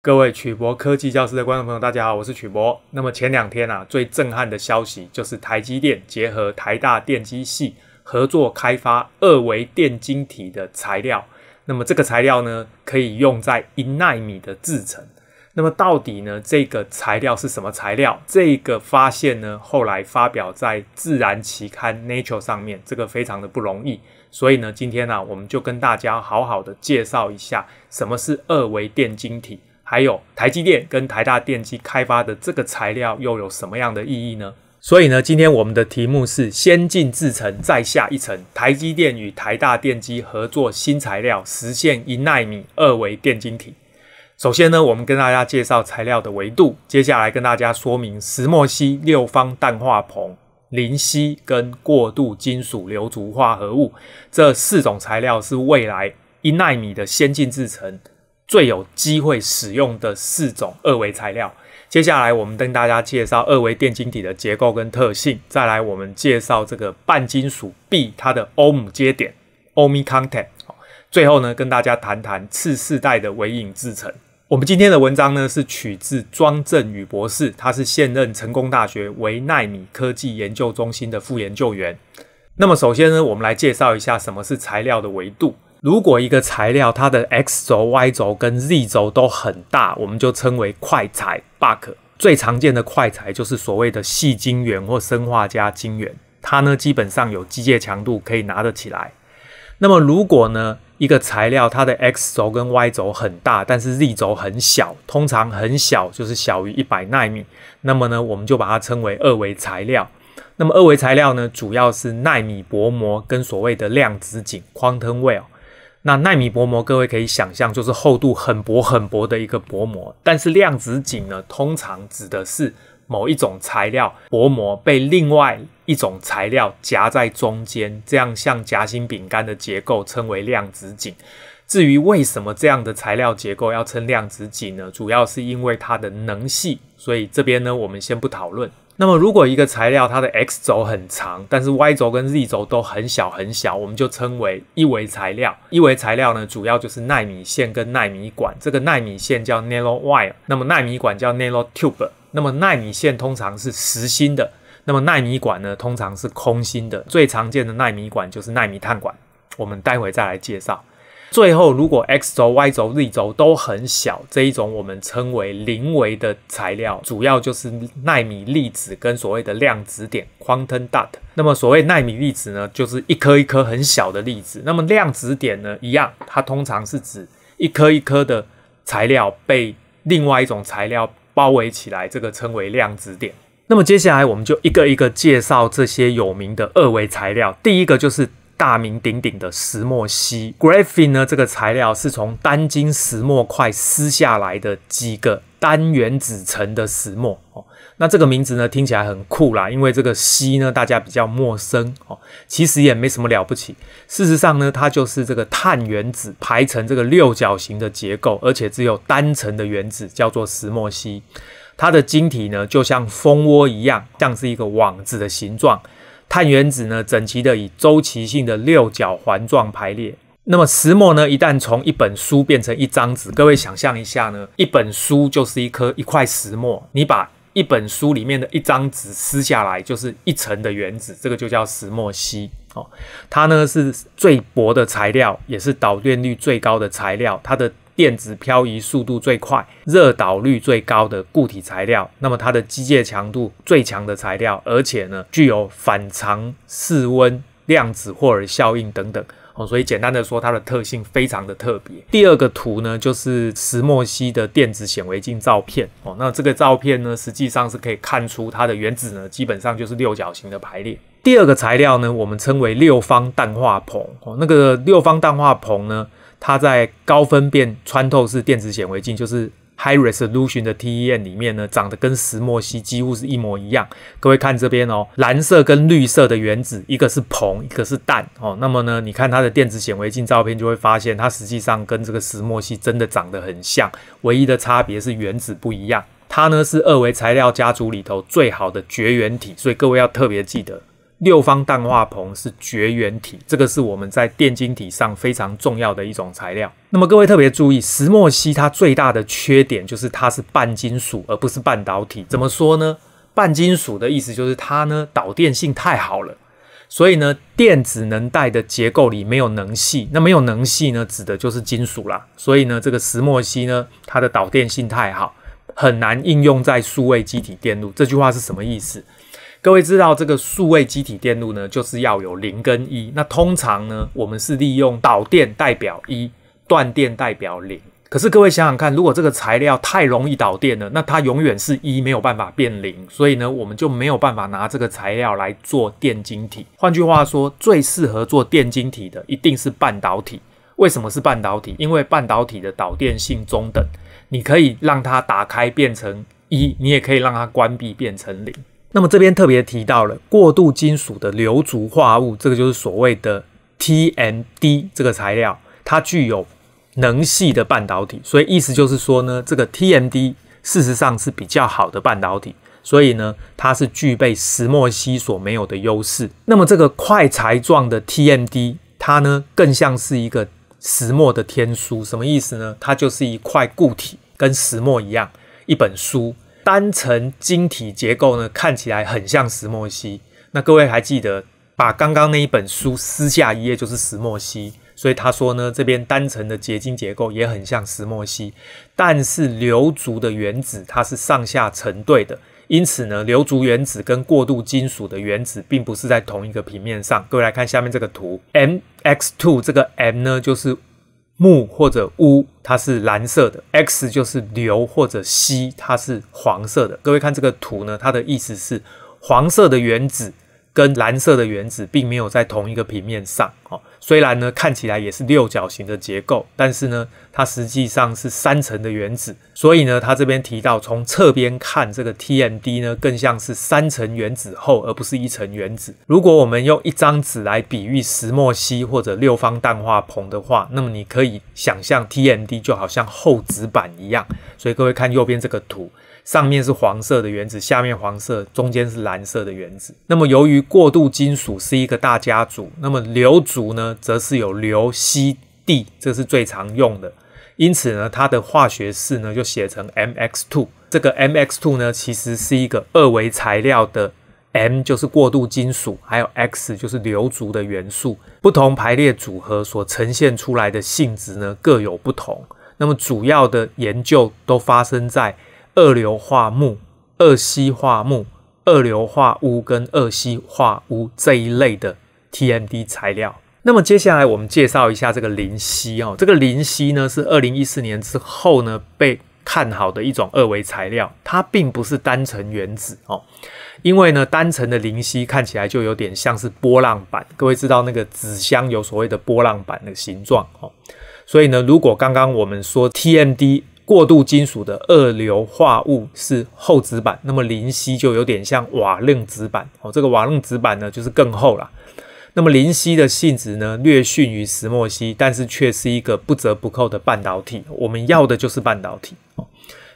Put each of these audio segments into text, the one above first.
各位曲博科技教室的观众朋友，大家好，我是曲博。那么前两天啊，最震撼的消息就是台积电结合台大电机系合作开发二维电晶体的材料。那么这个材料呢，可以用在一纳米的制程。那么到底呢，这个材料是什么材料？这个发现呢，后来发表在《自然》期刊《Nature》上面，这个非常的不容易。所以呢，今天呢，我们就跟大家好好的介绍一下什么是二维电晶体。还有台积电跟台大电机开发的这个材料又有什么样的意义呢？所以呢，今天我们的题目是“先进制程再下一层”，台积电与台大电机合作新材料实现一纳米二维电晶体。首先呢，我们跟大家介绍材料的维度，接下来跟大家说明石墨烯、六方氮化硼、磷烯跟过渡金属硫族化合物这四种材料是未来一纳米的先进制程。最有机会使用的四种二维材料。接下来，我们跟大家介绍二维电晶体的结构跟特性。再来，我们介绍这个半金属 B 它的欧姆接点 （Ohmic c o n t e n t 最后呢，跟大家谈谈次世代的微影制程。我们今天的文章呢，是取自庄振宇博士，他是现任成功大学维奈米科技研究中心的副研究员。那么，首先呢，我们来介绍一下什么是材料的维度。如果一个材料它的 x 轴、y 轴跟 z 轴都很大，我们就称为快材 b u g k 最常见的快材就是所谓的细晶圆或生化加晶圆，它呢基本上有机械强度可以拿得起来。那么如果呢一个材料它的 x 轴跟 y 轴很大，但是 z 轴很小，通常很小就是小于一百纳米，那么呢我们就把它称为二维材料。那么二维材料呢主要是纳米薄膜跟所谓的量子阱 （quantum well）。那纳米薄膜，各位可以想象，就是厚度很薄很薄的一个薄膜。但是量子阱呢，通常指的是某一种材料薄膜被另外一种材料夹在中间，这样像夹心饼干的结构，称为量子阱。至于为什么这样的材料结构要称量子阱呢？主要是因为它的能系，所以这边呢，我们先不讨论。那么，如果一个材料它的 x 轴很长，但是 y 轴跟 z 轴都很小很小，我们就称为一维材料。一维材料呢，主要就是纳米线跟纳米管。这个纳米线叫 narrow wire，那么纳米管叫 narrow tube。那么纳米线通常是实心的，那么纳米管呢通常是空心的。最常见的纳米管就是纳米碳管，我们待会再来介绍。最后，如果 x 轴、y 轴、z 轴都很小，这一种我们称为零维的材料，主要就是纳米粒子跟所谓的量子点 （quantum dot）。那么，所谓纳米粒子呢，就是一颗一颗很小的粒子。那么，量子点呢，一样，它通常是指一颗一颗的材料被另外一种材料包围起来，这个称为量子点。那么，接下来我们就一个一个介绍这些有名的二维材料。第一个就是。大名鼎鼎的石墨烯 （graphene） 呢，这个材料是从单晶石墨块撕下来的几个单原子层的石墨哦。那这个名字呢，听起来很酷啦，因为这个烯呢，大家比较陌生哦。其实也没什么了不起。事实上呢，它就是这个碳原子排成这个六角形的结构，而且只有单层的原子，叫做石墨烯。它的晶体呢，就像蜂窝一样，像是一个网子的形状。碳原子呢，整齐的以周期性的六角环状排列。那么石墨呢，一旦从一本书变成一张纸，各位想象一下呢，一本书就是一颗一块石墨，你把一本书里面的一张纸撕下来，就是一层的原子，这个就叫石墨烯。哦，它呢是最薄的材料，也是导电率最高的材料，它的。电子漂移速度最快、热导率最高的固体材料，那么它的机械强度最强的材料，而且呢，具有反常室温量子霍尔效应等等哦。所以简单的说，它的特性非常的特别。第二个图呢，就是石墨烯的电子显微镜照片哦。那这个照片呢，实际上是可以看出它的原子呢，基本上就是六角形的排列。第二个材料呢，我们称为六方氮化硼哦。那个六方氮化硼呢？它在高分辨穿透式电子显微镜，就是 high resolution 的 TEM 里面呢，长得跟石墨烯几乎是一模一样。各位看这边哦，蓝色跟绿色的原子，一个是硼，一个是氮哦。那么呢，你看它的电子显微镜照片，就会发现它实际上跟这个石墨烯真的长得很像，唯一的差别是原子不一样。它呢是二维材料家族里头最好的绝缘体，所以各位要特别记得。六方氮化硼是绝缘体，这个是我们在电晶体上非常重要的一种材料。那么各位特别注意，石墨烯它最大的缺点就是它是半金属而不是半导体。怎么说呢？半金属的意思就是它呢导电性太好了，所以呢电子能带的结构里没有能系，那没有能系呢，指的就是金属啦。所以呢这个石墨烯呢它的导电性太好，很难应用在数位机体电路。这句话是什么意思？各位知道这个数位机体电路呢，就是要有零跟一。那通常呢，我们是利用导电代表一，断电代表零。可是各位想想看，如果这个材料太容易导电了，那它永远是一，没有办法变零。所以呢，我们就没有办法拿这个材料来做电晶体。换句话说，最适合做电晶体的一定是半导体。为什么是半导体？因为半导体的导电性中等，你可以让它打开变成一，你也可以让它关闭变成零。那么这边特别提到了过渡金属的硫族化物，这个就是所谓的 TMD 这个材料，它具有能系的半导体，所以意思就是说呢，这个 TMD 事实上是比较好的半导体，所以呢，它是具备石墨烯所没有的优势。那么这个块材状的 TMD，它呢更像是一个石墨的天书，什么意思呢？它就是一块固体，跟石墨一样，一本书。单层晶体结构呢，看起来很像石墨烯。那各位还记得，把刚刚那一本书撕下一页就是石墨烯。所以他说呢，这边单层的结晶结构也很像石墨烯，但是硫族的原子它是上下成对的，因此呢，硫族原子跟过渡金属的原子并不是在同一个平面上。各位来看下面这个图 m x two 这个 M 呢就是。木或者钨，它是蓝色的；X 就是硫或者硒，它是黄色的。各位看这个图呢，它的意思是黄色的原子跟蓝色的原子并没有在同一个平面上。哦，虽然呢看起来也是六角形的结构，但是呢。它实际上是三层的原子，所以呢，它这边提到从侧边看这个 TMD 呢，更像是三层原子厚，而不是一层原子。如果我们用一张纸来比喻石墨烯或者六方氮化硼的话，那么你可以想象 TMD 就好像厚纸板一样。所以各位看右边这个图，上面是黄色的原子，下面黄色，中间是蓝色的原子。那么由于过渡金属是一个大家族，那么硫族呢，则是有硫、硒。D 这是最常用的，因此呢，它的化学式呢就写成 MX two。这个 MX two 呢，其实是一个二维材料的 M 就是过渡金属，还有 X 就是硫族的元素。不同排列组合所呈现出来的性质呢各有不同。那么主要的研究都发生在二硫化钼、二烯化钼、二硫化钨跟二烯化钨这一类的 TMD 材料。那么接下来我们介绍一下这个磷烯哦，这个磷烯呢是二零一四年之后呢被看好的一种二维材料，它并不是单层原子哦，因为呢单层的磷烯看起来就有点像是波浪板，各位知道那个纸箱有所谓的波浪板的形状哦，所以呢，如果刚刚我们说 TMD 过渡金属的二硫化物是厚纸板，那么磷烯就有点像瓦楞纸板哦，这个瓦楞纸板呢就是更厚了。那么磷烯的性质呢，略逊于石墨烯，但是却是一个不折不扣的半导体。我们要的就是半导体，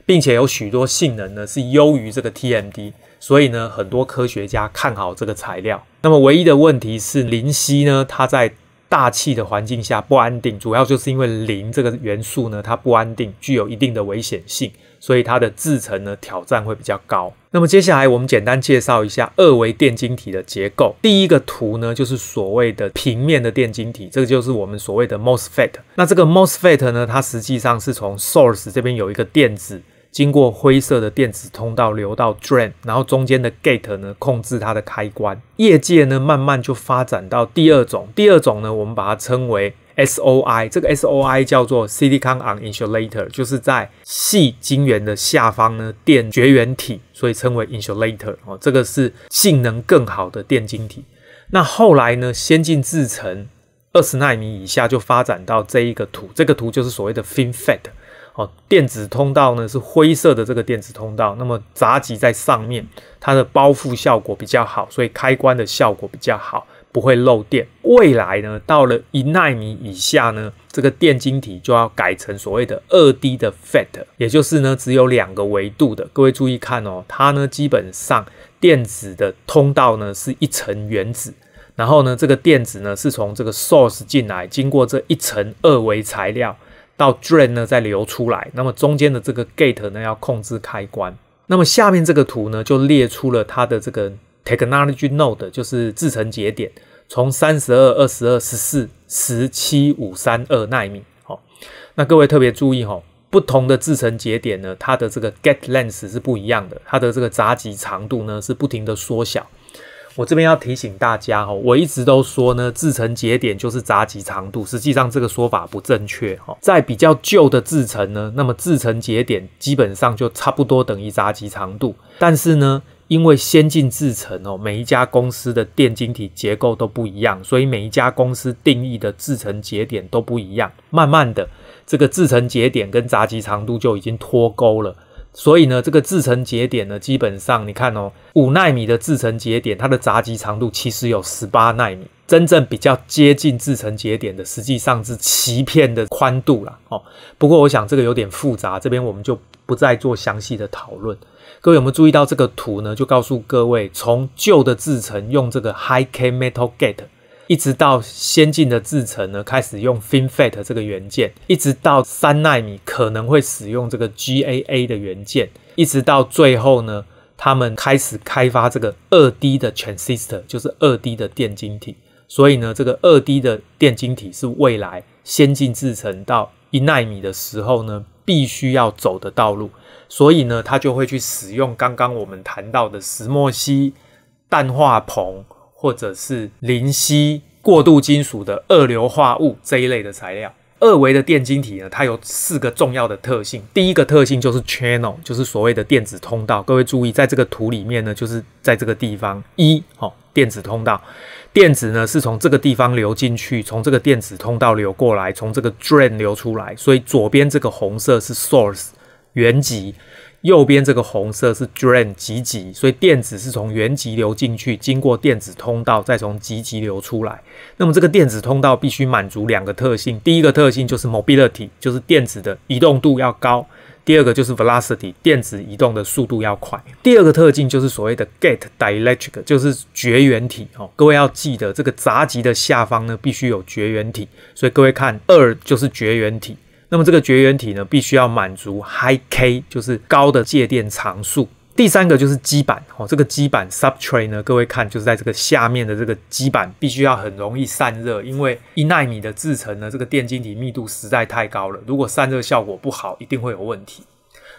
并且有许多性能呢是优于这个 TMD。所以呢，很多科学家看好这个材料。那么唯一的问题是磷烯呢，它在大气的环境下不安定，主要就是因为磷这个元素呢，它不安定，具有一定的危险性。所以它的制程呢挑战会比较高。那么接下来我们简单介绍一下二维电晶体的结构。第一个图呢就是所谓的平面的电晶体，这个就是我们所谓的 MOSFET。那这个 MOSFET 呢，它实际上是从 source 这边有一个电子。经过灰色的电子通道流到 drain，然后中间的 gate 呢控制它的开关。业界呢慢慢就发展到第二种，第二种呢我们把它称为 SOI，这个 SOI 叫做 Silicon On Insulator，就是在细晶圆的下方呢垫绝缘体，所以称为 insulator。哦，这个是性能更好的电晶体。那后来呢先进制程二十纳米以下就发展到这一个图，这个图就是所谓的 FinFET。哦，电子通道呢是灰色的这个电子通道，那么闸极在上面，它的包覆效果比较好，所以开关的效果比较好，不会漏电。未来呢，到了一纳米以下呢，这个电晶体就要改成所谓的二 D 的 FET，也就是呢只有两个维度的。各位注意看哦，它呢基本上电子的通道呢是一层原子，然后呢这个电子呢是从这个 source 进来，经过这一层二维材料。到 drain 呢再流出来，那么中间的这个 gate 呢要控制开关，那么下面这个图呢就列出了它的这个 technology node 就是制程节点，从三十二、二十二、十四、十七、五三二纳米，好，那各位特别注意哈，不同的制程节点呢，它的这个 gate length 是不一样的，它的这个杂极长度呢是不停的缩小。我这边要提醒大家哈，我一直都说呢，制程节点就是闸极长度，实际上这个说法不正确哈。在比较旧的制程呢，那么制程节点基本上就差不多等于闸极长度，但是呢，因为先进制程哦，每一家公司的电晶体结构都不一样，所以每一家公司定义的制程节点都不一样。慢慢的，这个制程节点跟闸极长度就已经脱钩了。所以呢，这个制程节点呢，基本上你看哦，五纳米的制程节点，它的闸极长度其实有十八纳米，真正比较接近制程节点的，实际上是鳍片的宽度了哦。不过我想这个有点复杂，这边我们就不再做详细的讨论。各位有没有注意到这个图呢？就告诉各位，从旧的制程用这个 high k metal gate。一直到先进的制程呢，开始用 FinFET 这个元件，一直到三纳米可能会使用这个 GAA 的元件，一直到最后呢，他们开始开发这个二 D 的 transistor，就是二 D 的电晶体。所以呢，这个二 D 的电晶体是未来先进制程到一纳米的时候呢，必须要走的道路。所以呢，他就会去使用刚刚我们谈到的石墨烯、氮化硼。或者是磷烯过渡金属的二硫化物这一类的材料，二维的电晶体呢，它有四个重要的特性。第一个特性就是 channel，就是所谓的电子通道。各位注意，在这个图里面呢，就是在这个地方，一哦，电子通道，电子呢是从这个地方流进去，从这个电子通道流过来，从这个 drain 流出来。所以左边这个红色是 source 原极。右边这个红色是 drain 极极，所以电子是从原极流进去，经过电子通道，再从极极流出来。那么这个电子通道必须满足两个特性，第一个特性就是 mobility，就是电子的移动度要高；第二个就是 velocity，电子移动的速度要快。第二个特性就是所谓的 gate dielectric，就是绝缘体哦。各位要记得，这个闸极的下方呢必须有绝缘体，所以各位看二就是绝缘体。那么这个绝缘体呢，必须要满足 high k，就是高的介电常数。第三个就是基板哦，这个基板 substrate 呢，各位看，就是在这个下面的这个基板必须要很容易散热，因为一纳米的制程呢，这个电晶体密度实在太高了，如果散热效果不好，一定会有问题。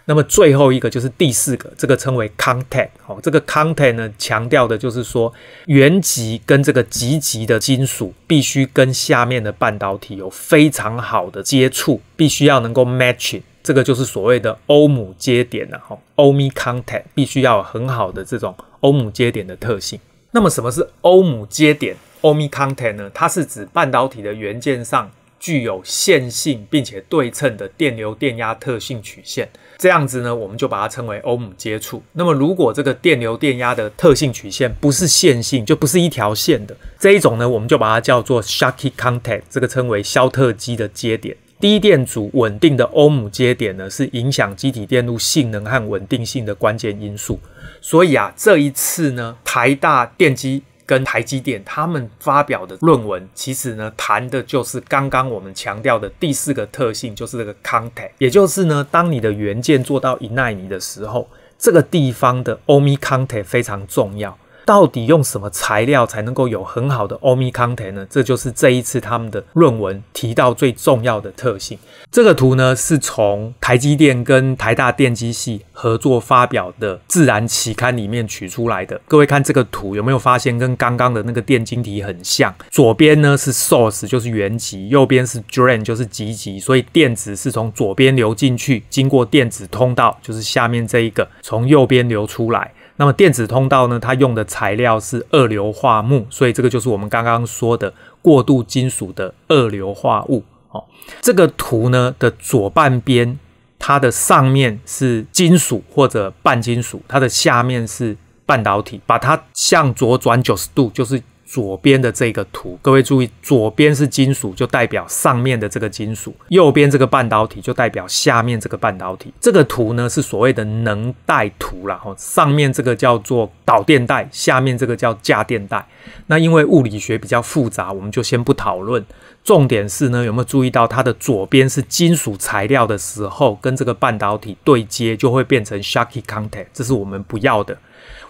那么最后一个就是第四个，这个称为 contact 哦，这个 contact 呢，强调的就是说，原极跟这个极极的金属必须跟下面的半导体有非常好的接触，必须要能够 matching，这个就是所谓的欧姆接点了哈，欧米 contact 必须要有很好的这种欧姆接点的特性。那么什么是欧姆接点欧米 contact 呢？它是指半导体的元件上。具有线性并且对称的电流电压特性曲线，这样子呢，我们就把它称为欧姆接触。那么，如果这个电流电压的特性曲线不是线性，就不是一条线的这一种呢，我们就把它叫做 shaky contact，这个称为消特机的接点。低电阻稳定的欧姆接点呢，是影响机体电路性能和稳定性的关键因素。所以啊，这一次呢，台大电机。跟台积电他们发表的论文，其实呢，谈的就是刚刚我们强调的第四个特性，就是这个 contact，也就是呢，当你的元件做到一纳米的时候，这个地方的欧米 contact 非常重要。到底用什么材料才能够有很好的欧米 n t 呢？这就是这一次他们的论文提到最重要的特性。这个图呢是从台积电跟台大电机系合作发表的《自然》期刊里面取出来的。各位看这个图有没有发现跟刚刚的那个电晶体很像？左边呢是 source 就是原极，右边是 drain 就是极极，所以电子是从左边流进去，经过电子通道，就是下面这一个，从右边流出来。那么电子通道呢？它用的材料是二硫化钼，所以这个就是我们刚刚说的过渡金属的二硫化物。哦，这个图呢的左半边，它的上面是金属或者半金属，它的下面是半导体。把它向左转九十度，就是。左边的这个图，各位注意，左边是金属，就代表上面的这个金属；右边这个半导体就代表下面这个半导体。这个图呢是所谓的能带图然后上面这个叫做导电带，下面这个叫价电带。那因为物理学比较复杂，我们就先不讨论。重点是呢，有没有注意到它的左边是金属材料的时候，跟这个半导体对接就会变成 shocky contact，这是我们不要的。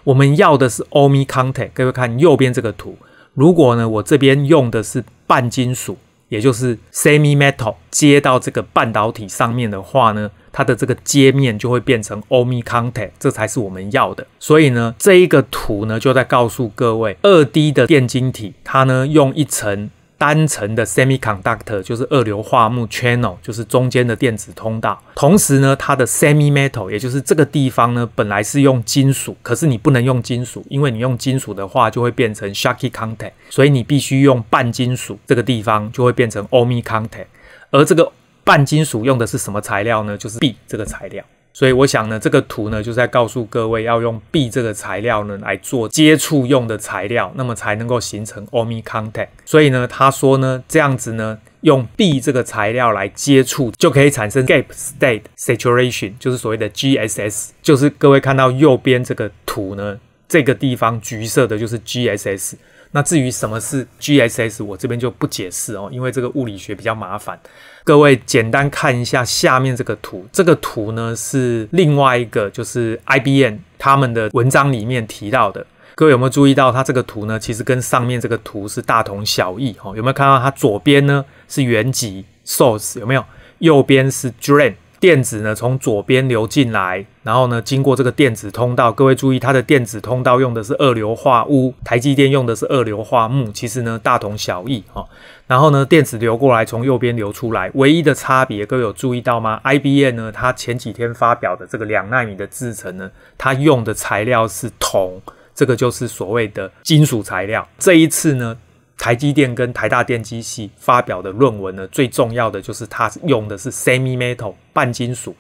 我们要的是 o m i c contact。各位看右边这个图。如果呢，我这边用的是半金属，也就是 semi metal 接到这个半导体上面的话呢，它的这个接面就会变成 o m i c contact，这才是我们要的。所以呢，这一个图呢就在告诉各位，二 D 的电晶体它呢用一层。单层的 semiconductor 就是二硫化钼 channel 就是中间的电子通道。同时呢，它的 semi-metal 也就是这个地方呢，本来是用金属，可是你不能用金属，因为你用金属的话就会变成 s h o c k y contact，所以你必须用半金属。这个地方就会变成 o m i c contact。而这个半金属用的是什么材料呢？就是 B 这个材料。所以我想呢，这个图呢就是在告诉各位，要用 B 这个材料呢来做接触用的材料，那么才能够形成 o m i c contact。所以呢，他说呢，这样子呢，用 B 这个材料来接触，就可以产生 gap state saturation，就是所谓的 GSS。就是各位看到右边这个图呢，这个地方橘色的就是 GSS。那至于什么是 GSS，我这边就不解释哦，因为这个物理学比较麻烦。各位简单看一下下面这个图，这个图呢是另外一个就是 I B m 他们的文章里面提到的。各位有没有注意到它这个图呢？其实跟上面这个图是大同小异哦。有没有看到它左边呢是原极 source，有没有？右边是 drain，电子呢从左边流进来。然后呢，经过这个电子通道，各位注意，它的电子通道用的是二硫化钨，台积电用的是二硫化钼，其实呢大同小异啊。然后呢，电子流过来，从右边流出来，唯一的差别，各位有注意到吗？IBM 呢，它前几天发表的这个两纳米的制程呢，它用的材料是铜，这个就是所谓的金属材料。这一次呢，台积电跟台大电机系发表的论文呢，最重要的就是它用的是 semimetal 半金属。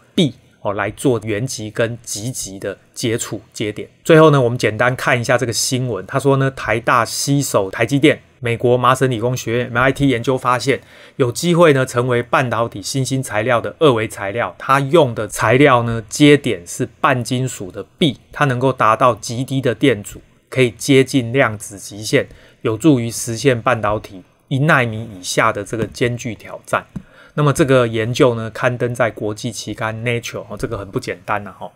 哦，来做原极跟极极的接触接点。最后呢，我们简单看一下这个新闻。他说呢，台大吸手台积电、美国麻省理工学院 （MIT） 研究发现，有机会呢成为半导体新兴材料的二维材料。它用的材料呢，接点是半金属的 B，它能够达到极低的电阻，可以接近量子极限，有助于实现半导体一纳米以下的这个艰巨挑战。那么这个研究呢，刊登在国际期刊 Nature 哦，这个很不简单呐哈。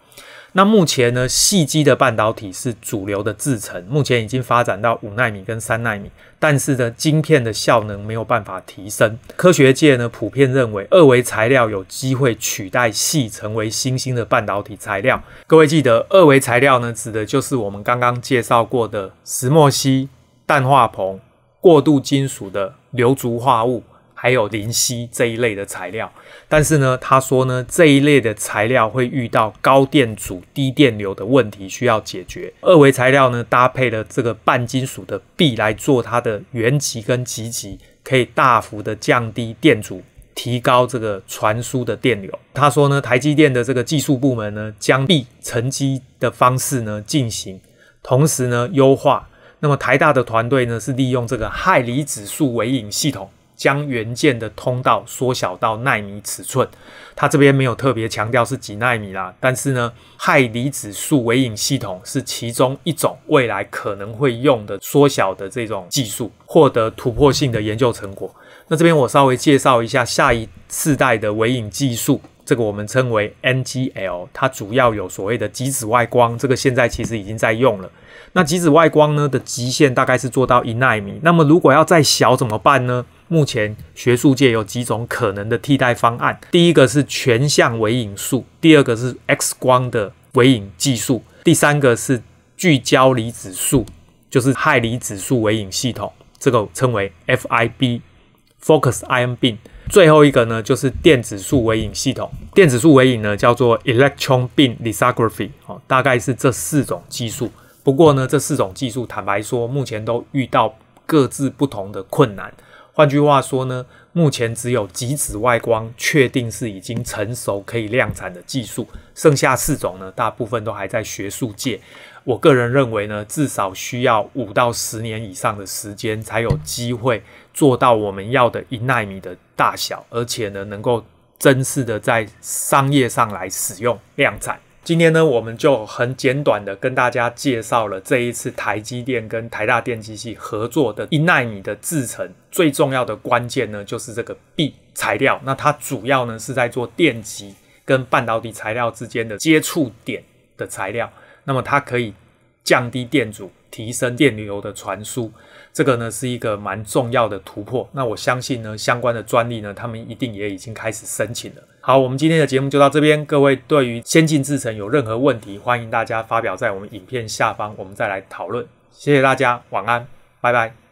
那目前呢，细基的半导体是主流的制程，目前已经发展到五纳米跟三纳米，但是呢，晶片的效能没有办法提升。科学界呢，普遍认为二维材料有机会取代系成为新兴的半导体材料。各位记得，二维材料呢，指的就是我们刚刚介绍过的石墨烯、氮化硼、过渡金属的硫族化物。还有磷锡这一类的材料，但是呢，他说呢，这一类的材料会遇到高电阻、低电流的问题，需要解决。二维材料呢，搭配了这个半金属的 B 来做它的原极跟极极，可以大幅的降低电阻，提高这个传输的电流。他说呢，台积电的这个技术部门呢，将 B 沉积的方式呢进行，同时呢优化。那么台大的团队呢，是利用这个氦离子束微影系统。将元件的通道缩小到纳米尺寸，它这边没有特别强调是几纳米啦，但是呢，氦离子束微影系统是其中一种未来可能会用的缩小的这种技术，获得突破性的研究成果。那这边我稍微介绍一下下一次代的微影技术，这个我们称为 NGL，它主要有所谓的极紫外光，这个现在其实已经在用了。那极紫外光呢的极限大概是做到一纳米，那么如果要再小怎么办呢？目前学术界有几种可能的替代方案：第一个是全向位影术，第二个是 X 光的微影技术，第三个是聚焦离子束，就是氦离子束微影系统，这个称为 FIB（Focus Ion Beam）。最后一个呢，就是电子束微影系统。电子束微影呢，叫做 Electron Beam Lithography。哦，大概是这四种技术。不过呢，这四种技术坦白说，目前都遇到各自不同的困难。换句话说呢，目前只有极紫外光确定是已经成熟可以量产的技术，剩下四种呢，大部分都还在学术界。我个人认为呢，至少需要五到十年以上的时间，才有机会做到我们要的一纳米的大小，而且呢，能够真实的在商业上来使用量产。今天呢，我们就很简短的跟大家介绍了这一次台积电跟台大电机系合作的一纳米的制程，最重要的关键呢，就是这个 B 材料。那它主要呢是在做电极跟半导体材料之间的接触点的材料，那么它可以降低电阻，提升电流的传输。这个呢是一个蛮重要的突破，那我相信呢相关的专利呢，他们一定也已经开始申请了。好，我们今天的节目就到这边，各位对于先进制程有任何问题，欢迎大家发表在我们影片下方，我们再来讨论。谢谢大家，晚安，拜拜。